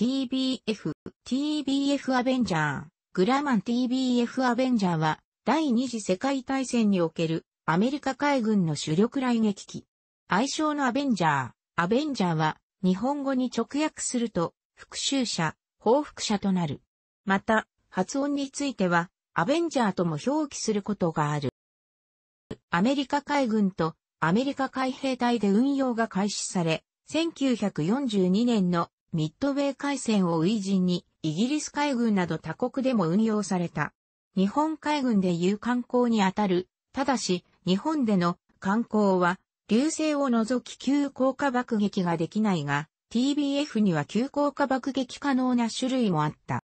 TBF、TBF アベンジャー、グラマン TBF アベンジャーは、第二次世界大戦におけるアメリカ海軍の主力雷撃機。愛称のアベンジャー、アベンジャーは、日本語に直訳すると、復讐者、報復者となる。また、発音については、アベンジャーとも表記することがある。アメリカ海軍とアメリカ海兵隊で運用が開始され、1942年のミッドウェー海戦を初陣に、イギリス海軍など他国でも運用された。日本海軍でいう観光にあたる。ただし、日本での観光は、流星を除き急降下爆撃ができないが、TBF には急降下爆撃可能な種類もあった。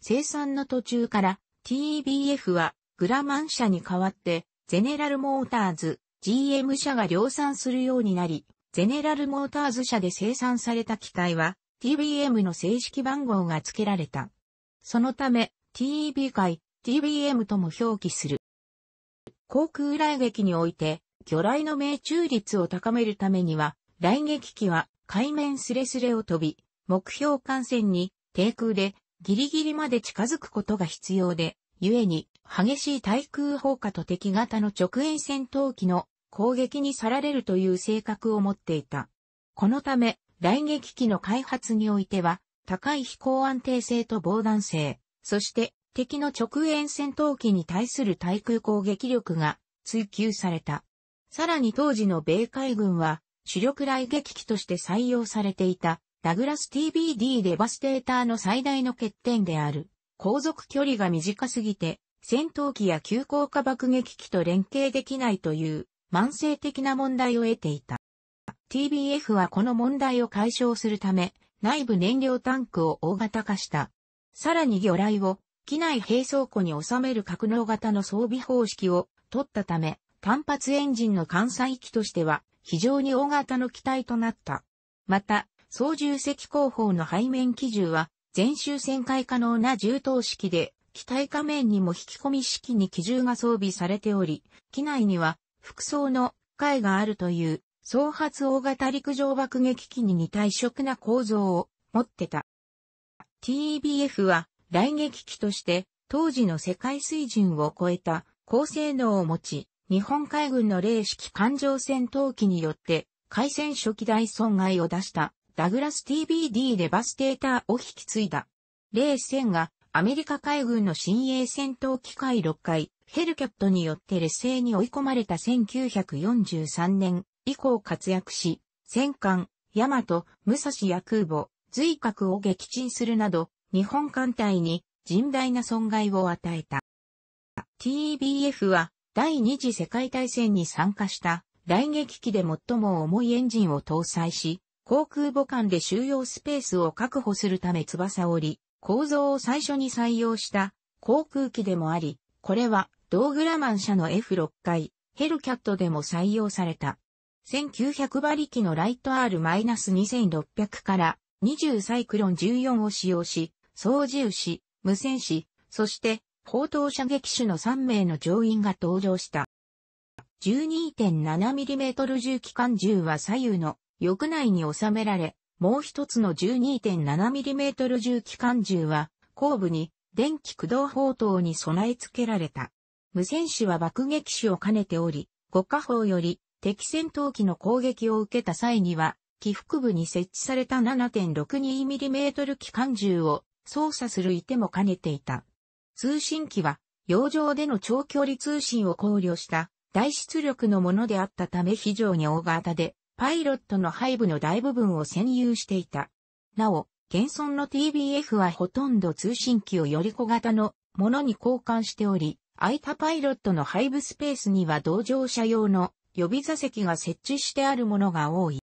生産の途中から TBF はグラマン社に代わってゼネラルモーターズ GM 社が量産するようになり、ゼネラルモーターズ社で生産された機体は TBM の正式番号が付けられた。そのため TEB 界 TBM とも表記する。航空来撃において魚雷の命中率を高めるためには来撃機は海面スレスレを飛び目標艦船に低空でギリギリまで近づくことが必要で、故に激しい対空砲火と敵型の直遠戦闘機の攻撃にさられるという性格を持っていた。このため、雷撃機の開発においては、高い飛行安定性と防弾性、そして敵の直縁戦闘機に対する対空攻撃力が追求された。さらに当時の米海軍は主力雷撃機として採用されていたダグラス TBD デバステーターの最大の欠点である航続距離が短すぎて戦闘機や急降下爆撃機と連携できないという慢性的な問題を得ていた。TBF はこの問題を解消するため、内部燃料タンクを大型化した。さらに魚雷を機内並走庫に収める格納型の装備方式を取ったため、単発エンジンの艦載機としては非常に大型の機体となった。また、操縦席後方の背面機銃は全周旋回可能な重等式で、機体下面にも引き込み式に機銃が装備されており、機内には服装の械があるという、総発大型陸上爆撃機に似た異色な構造を持ってた。TBF は雷撃機として当時の世界水準を超えた高性能を持ち、日本海軍の零式艦上戦闘機によって海戦初期大損害を出したダグラス TBD デバステーターを引き継いだ。零戦がアメリカ海軍の新鋭戦闘機械6回ヘルキャットによって劣勢に追い込まれた1943年以降活躍し、戦艦、ヤマト、武蔵や空母、随格を撃沈するなど、日本艦隊に甚大な損害を与えた。TBF は第二次世界大戦に参加した大撃機で最も重いエンジンを搭載し、航空母艦で収容スペースを確保するため翼折り、構造を最初に採用した航空機でもあり、これは、ドーグラマン社の F6 回、ヘルキャットでも採用された。1900馬力のライト R-2600 から20サイクロン14を使用し、操縦士、無線士、そして砲塔射撃手の3名の乗員が登場した。12.7mm 重機関銃は左右の翼内に収められ、もう一つの 12.7mm 重機関銃は後部に電気駆動砲塔に備え付けられた。無線手は爆撃手を兼ねており、五火砲より敵戦闘機の攻撃を受けた際には、起伏部に設置された 7.62mm 機関銃を操作するいても兼ねていた。通信機は、洋上での長距離通信を考慮した大出力のものであったため非常に大型で、パイロットの背部の大部分を占有していた。なお、現存の TBF はほとんど通信機をより小型のものに交換しており、空いたパイロットの配ブスペースには同乗者用の予備座席が設置してあるものが多い。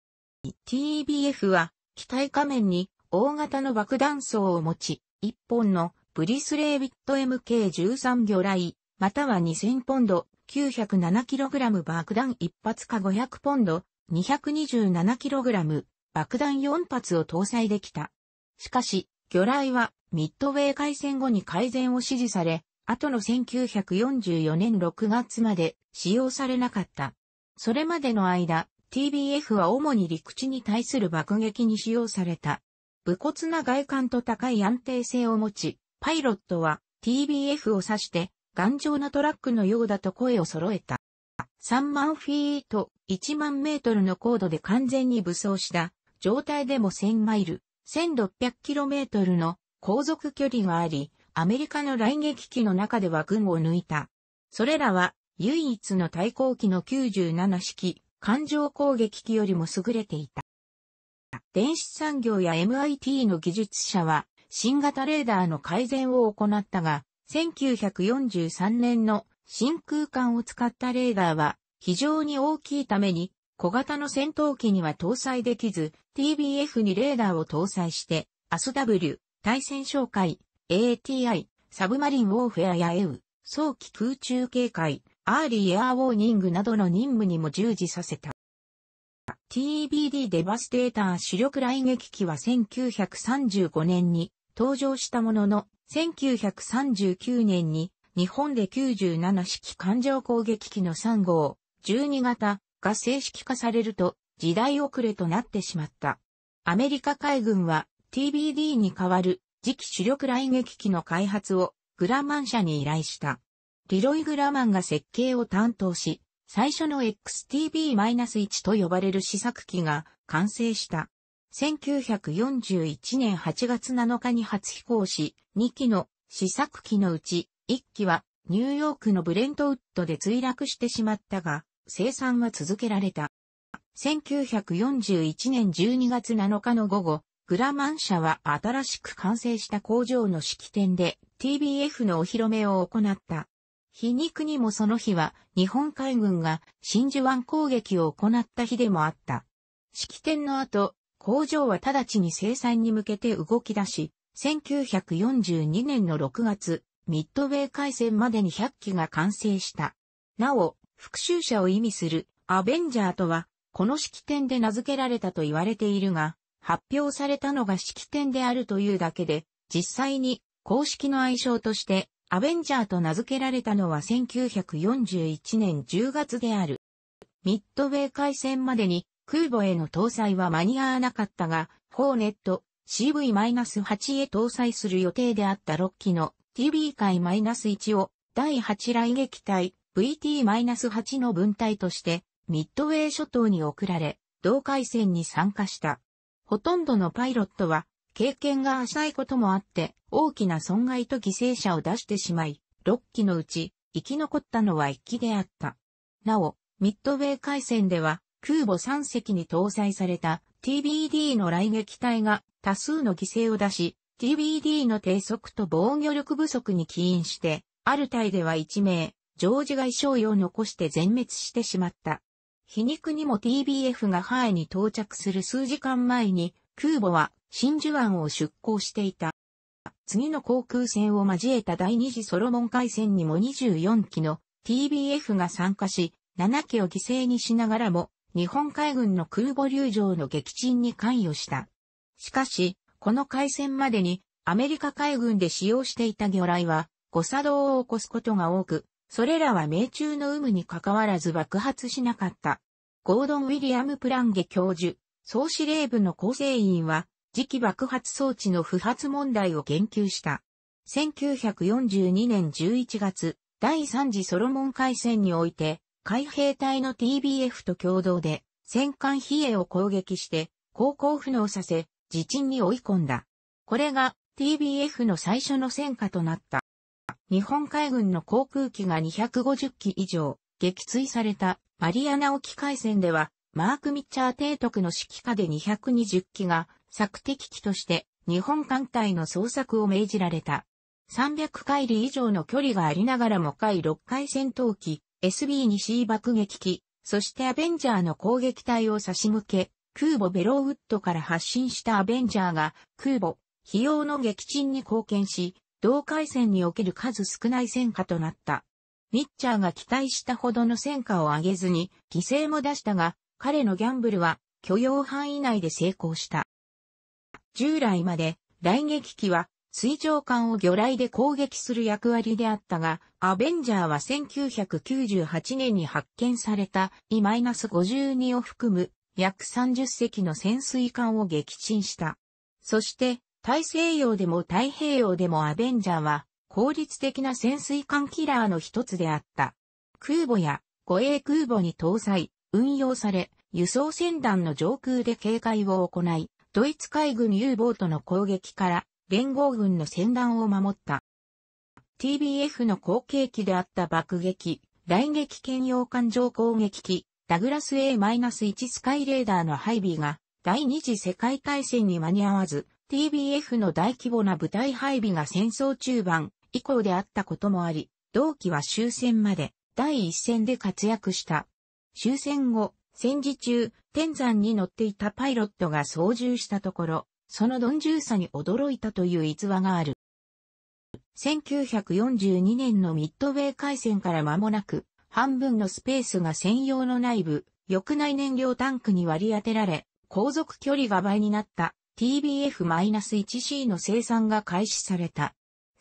TBF は機体仮面に大型の爆弾層を持ち、1本のブリスレービット MK13 魚雷、または2000ポンド 907kg 爆弾1発か500ポンド 227kg 爆弾4発を搭載できた。しかし、魚雷はミッドウェー海戦後に改善を指示され、後の1944年6月まで使用されなかった。それまでの間、TBF は主に陸地に対する爆撃に使用された。武骨な外観と高い安定性を持ち、パイロットは TBF を指して、頑丈なトラックのようだと声を揃えた。3万フィート、1万メートルの高度で完全に武装した状態でも1000マイル、1600km の航続距離があり、アメリカの来撃機の中では群を抜いた。それらは唯一の対抗機の97式艦上攻撃機よりも優れていた。電子産業や MIT の技術者は新型レーダーの改善を行ったが、1943年の真空管を使ったレーダーは非常に大きいために小型の戦闘機には搭載できず、TBF にレーダーを搭載して、ASW、対戦哨戒、ATI、サブマリンウォーフェアやエウ、早期空中警戒、アーリーエアーウォーニングなどの任務にも従事させた。TBD デバステーター主力雷撃機は1935年に登場したものの、1939年に日本で97式艦上攻撃機の3号、12型が正式化されると時代遅れとなってしまった。アメリカ海軍は TBD に代わる次期主力雷撃機の開発をグラマン社に依頼した。リロイ・グラマンが設計を担当し、最初の XTB-1 と呼ばれる試作機が完成した。1941年8月7日に初飛行し、2機の試作機のうち1機はニューヨークのブレントウッドで墜落してしまったが、生産は続けられた。1941年12月7日の午後、グラマン社は新しく完成した工場の式典で TBF のお披露目を行った。皮肉にもその日は日本海軍が真珠湾攻撃を行った日でもあった。式典の後、工場は直ちに生産に向けて動き出し、1942年の6月、ミッドウェー海戦までに100機が完成した。なお、復讐者を意味するアベンジャーとは、この式典で名付けられたと言われているが、発表されたのが式典であるというだけで、実際に公式の愛称としてアベンジャーと名付けられたのは1941年10月である。ミッドウェー海戦までに空母への搭載は間に合わなかったが、ホーネット CV-8 へ搭載する予定であった6機の TB 海 -1 を第8雷撃隊 VT-8 の分隊としてミッドウェー諸島に送られ、同海戦に参加した。ほとんどのパイロットは経験が浅いこともあって大きな損害と犠牲者を出してしまい、6機のうち生き残ったのは1機であった。なお、ミッドウェー海戦では空母3隻に搭載された TBD の雷撃隊が多数の犠牲を出し、TBD の低速と防御力不足に起因して、ある隊では1名、ジョージ外衣装を残して全滅してしまった。皮肉にも TBF がハエに到着する数時間前に、空母は真珠湾を出港していた。次の航空戦を交えた第二次ソロモン海戦にも24機の TBF が参加し、7機を犠牲にしながらも、日本海軍の空母流上の撃沈に関与した。しかし、この海戦までに、アメリカ海軍で使用していた魚雷は、誤作動を起こすことが多く、それらは命中の有無に関わらず爆発しなかった。ゴードン・ウィリアム・プランゲ教授、総司令部の構成員は、次期爆発装置の不発問題を言及した。1942年11月、第3次ソロモン海戦において、海兵隊の TBF と共同で、戦艦比叡を攻撃して、航行不能させ、自沈に追い込んだ。これが TBF の最初の戦果となった。日本海軍の航空機が250機以上、撃墜されたマリアナ沖海戦では、マーク・ミッチャー提督の指揮下で220機が索敵機として日本艦隊の捜索を命じられた。300海里以上の距離がありながらも海6回戦闘機、SB2C 爆撃機、そしてアベンジャーの攻撃隊を差し向け、空母ベローウッドから発進したアベンジャーが空母、費用の撃沈に貢献し、同海戦における数少ない戦果となった。ミッチャーが期待したほどの戦果を上げずに犠牲も出したが、彼のギャンブルは許容範囲内で成功した。従来まで雷撃機は水上艦を魚雷で攻撃する役割であったが、アベンジャーは1998年に発見された E-52 を含む約30隻の潜水艦を撃沈した。そして大西洋でも太平洋でもアベンジャーは効率的な潜水艦キラーの一つであった。空母や護衛空母に搭載、運用され、輸送船団の上空で警戒を行い、ドイツ海軍 U ボートの攻撃から連合軍の船団を守った。TBF の後継機であった爆撃、雷撃兼用艦上攻撃機、ダグラス A-1 スカイレーダーの配備が第二次世界大戦に間に合わず、TBF の大規模な部隊配備が戦争中盤以降であったこともあり、同期は終戦まで第一線で活躍した。終戦後、戦時中、天山に乗っていたパイロットが操縦したところ、その鈍重さに驚いたという逸話がある。1942年のミッドウェー海戦から間もなく、半分のスペースが専用の内部、翼内燃料タンクに割り当てられ、航続距離が倍になった TBF-1C の生産が開始された。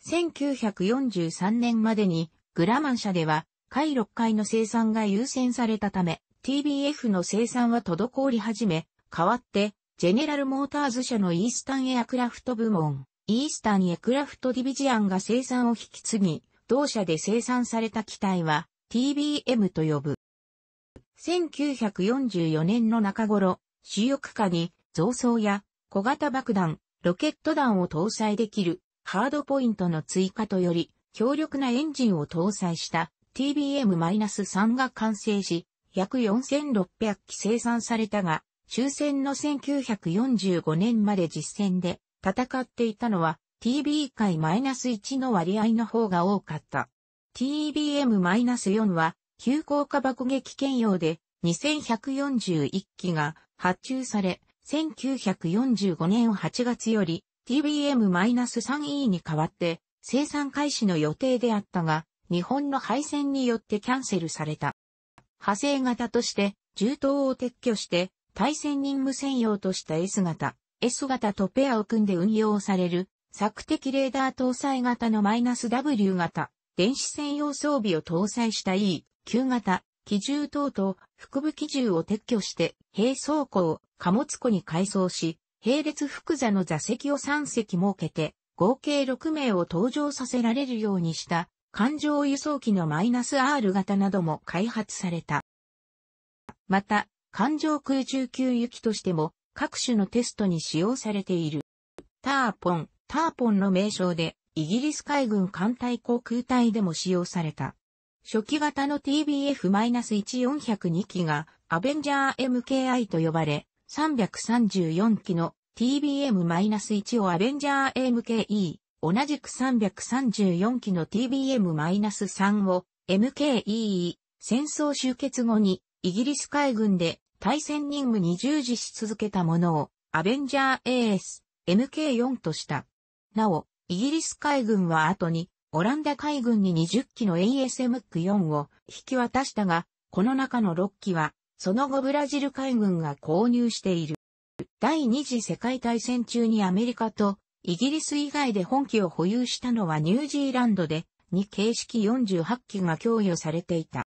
1943年までにグラマン社では回6回の生産が優先されたため TBF の生産は滞り始め、代わってジェネラルモーターズ社のイースタンエアクラフト部門、イースタンエクラフトディビジアンが生産を引き継ぎ、同社で生産された機体は TBM と呼ぶ。1944年の中頃、主翼下に増装や小型爆弾、ロケット弾を搭載できるハードポイントの追加とより強力なエンジンを搭載した TBM-3 が完成し、約4600機生産されたが、終戦の1945年まで実戦で戦っていたのは TB 界 -1 の割合の方が多かった。TBM-4 は急降下爆撃兼用で2141機が発注され、1945年8月より TBM-3E に代わって生産開始の予定であったが、日本の配線によってキャンセルされた。派生型として銃刀を撤去して対戦任務専用とした S 型、S 型とペアを組んで運用される索敵レーダー搭載型のマイナス W 型、電子専用装備を搭載した E、旧型、機銃等と腹部機銃を撤去して、兵装庫を貨物庫に改装し、並列複座の座席を3席設けて、合計6名を登場させられるようにした、環状輸送機のマイナス R 型なども開発された。また、環状空中給油機としても、各種のテストに使用されている。ターポン、ターポンの名称で、イギリス海軍艦隊航空隊でも使用された。初期型の TBF-1402 機がアベンジャー MKI と呼ばれ、334機の TBM-1 をアベンジャー MKE、同じく334機の TBM-3 を MKE、戦争終結後にイギリス海軍で対戦任務に従事し続けたものをアベンジャー AS、MK4 とした。なお、イギリス海軍は後にオランダ海軍に20機の ASM ック4を引き渡したが、この中の6機は、その後ブラジル海軍が購入している。第二次世界大戦中にアメリカとイギリス以外で本機を保有したのはニュージーランドで、2形式48機が供与されていた。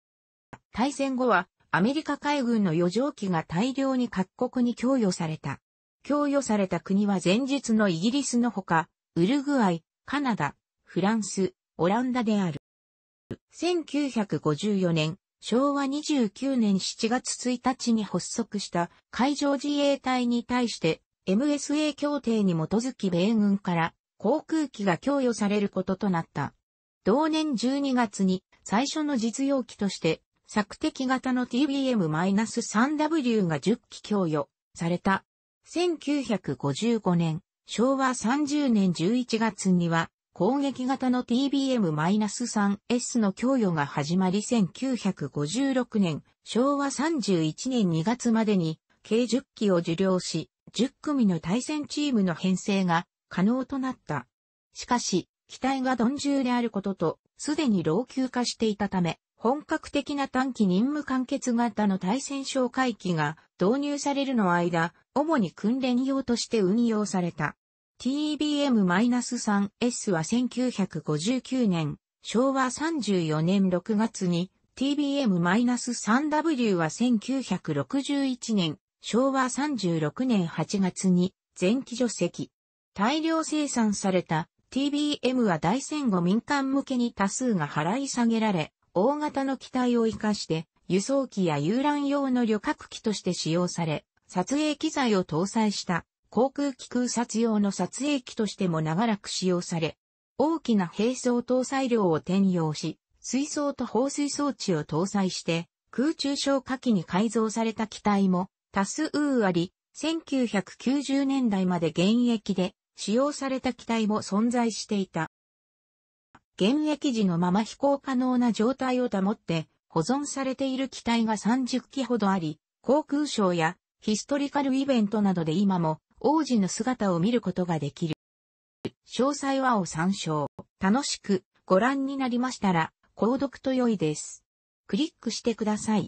大戦後はアメリカ海軍の余剰機が大量に各国に供与された。供与された国は前日のイギリスのほか、ウルグアイ、カナダ、フランス、オランダである。1954年、昭和29年7月1日に発足した海上自衛隊に対して MSA 協定に基づき米軍から航空機が供与されることとなった。同年12月に最初の実用機として索敵型の TBM-3W が10機供与された。1955年、昭和30年11月には攻撃型の TBM-3S の供与が始まり1956年、昭和31年2月までに計10機を受領し、10組の対戦チームの編成が可能となった。しかし、機体が鈍重であることと、すでに老朽化していたため、本格的な短期任務完結型の対戦哨戒機が導入されるの間、主に訓練用として運用された。TBM-3S は1959年、昭和34年6月に、TBM-3W は1961年、昭和36年8月に前期除籍。大量生産された TBM は大戦後民間向けに多数が払い下げられ、大型の機体を活かして輸送機や遊覧用の旅客機として使用され、撮影機材を搭載した航空機空撮用の撮影機としても長らく使用され、大きな並走搭載量を転用し、水槽と放水装置を搭載して、空中消火器に改造された機体も多数あり、1990年代まで現役で使用された機体も存在していた。現役時のまま飛行可能な状態を保って保存されている機体が30機ほどあり、航空ショーやヒストリカルイベントなどで今も王子の姿を見ることができる。詳細はを参照。楽しくご覧になりましたら、購読と良いです。クリックしてください。